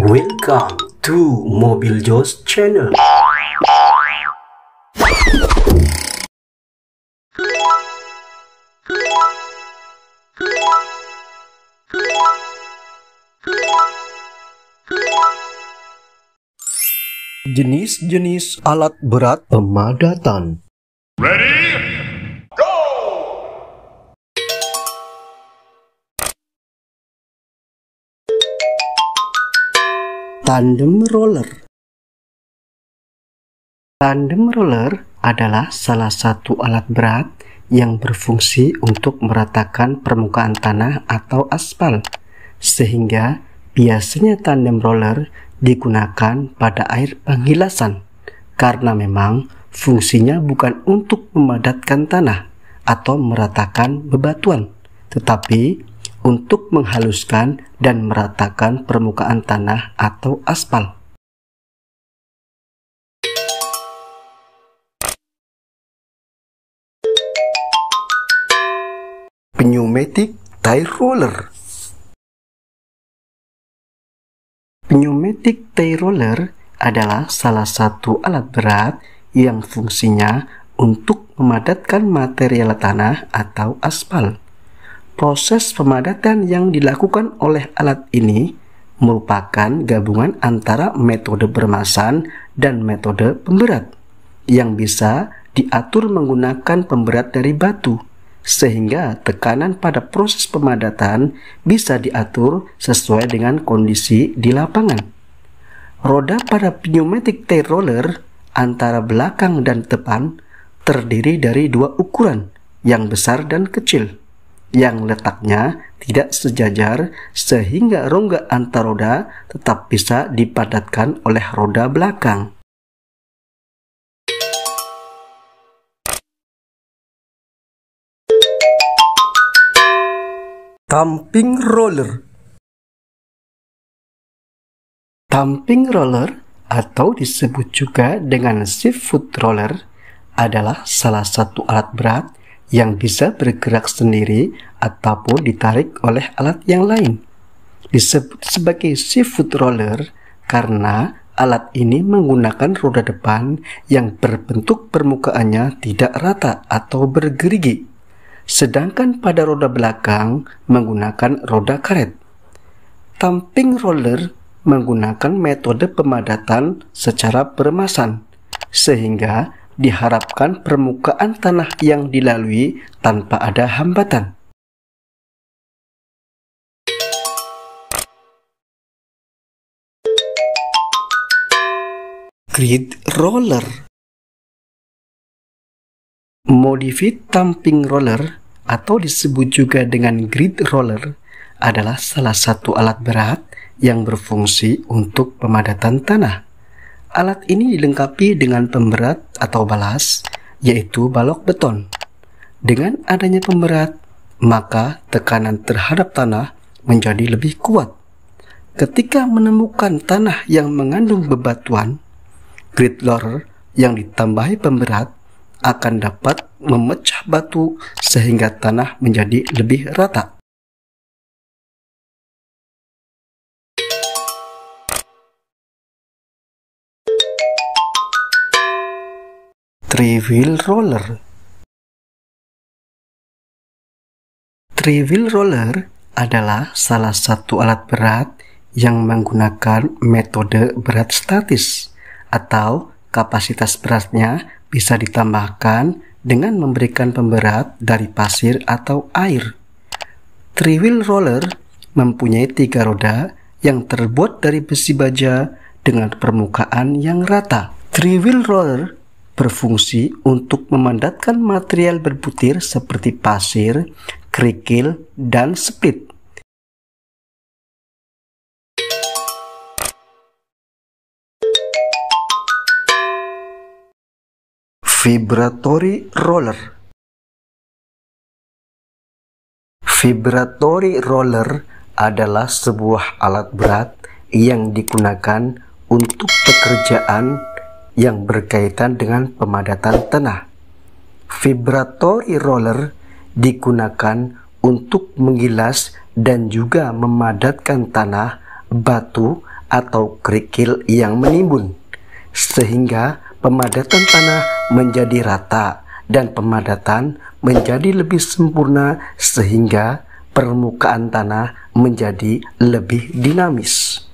Welcome to Mobil Jos Channel. Jenis-jenis alat berat pemadatan. Ready? Tandem roller Tandem roller adalah salah satu alat berat yang berfungsi untuk meratakan permukaan tanah atau aspal, sehingga biasanya tandem roller digunakan pada air penghilasan karena memang fungsinya bukan untuk memadatkan tanah atau meratakan bebatuan, tetapi untuk menghaluskan dan meratakan permukaan tanah atau aspal. Pneumatic tire roller Pneumatic tire roller adalah salah satu alat berat yang fungsinya untuk memadatkan material tanah atau aspal proses pemadatan yang dilakukan oleh alat ini merupakan gabungan antara metode bermasan dan metode pemberat yang bisa diatur menggunakan pemberat dari batu sehingga tekanan pada proses pemadatan bisa diatur sesuai dengan kondisi di lapangan. Roda pada pneumatic tail roller antara belakang dan depan terdiri dari dua ukuran yang besar dan kecil yang letaknya tidak sejajar sehingga rongga antar roda tetap bisa dipadatkan oleh roda belakang. Tamping roller Tamping roller atau disebut juga dengan Shift Foot roller adalah salah satu alat berat yang bisa bergerak sendiri ataupun ditarik oleh alat yang lain. Disebut sebagai seafood roller karena alat ini menggunakan roda depan yang berbentuk permukaannya tidak rata atau bergerigi, sedangkan pada roda belakang menggunakan roda karet. Tamping roller menggunakan metode pemadatan secara bermasan, sehingga diharapkan permukaan tanah yang dilalui tanpa ada hambatan. Grid roller Modifit tamping roller atau disebut juga dengan grid roller adalah salah satu alat berat yang berfungsi untuk pemadatan tanah. Alat ini dilengkapi dengan pemberat atau balas, yaitu balok beton. Dengan adanya pemberat, maka tekanan terhadap tanah menjadi lebih kuat. Ketika menemukan tanah yang mengandung bebatuan, grid loader yang ditambahi pemberat akan dapat memecah batu sehingga tanah menjadi lebih rata. Three-wheel roller Three-wheel roller adalah salah satu alat berat yang menggunakan metode berat statis atau kapasitas beratnya bisa ditambahkan dengan memberikan pemberat dari pasir atau air. Three-wheel roller mempunyai tiga roda yang terbuat dari besi baja dengan permukaan yang rata. Three-wheel roller berfungsi untuk memandatkan material berbutir seperti pasir, kerikil, dan split. Vibratory roller Vibratory roller adalah sebuah alat berat yang digunakan untuk pekerjaan yang berkaitan dengan pemadatan tanah. Vibratory roller digunakan untuk menggilas dan juga memadatkan tanah, batu, atau kerikil yang menimbun, sehingga pemadatan tanah menjadi rata dan pemadatan menjadi lebih sempurna, sehingga permukaan tanah menjadi lebih dinamis.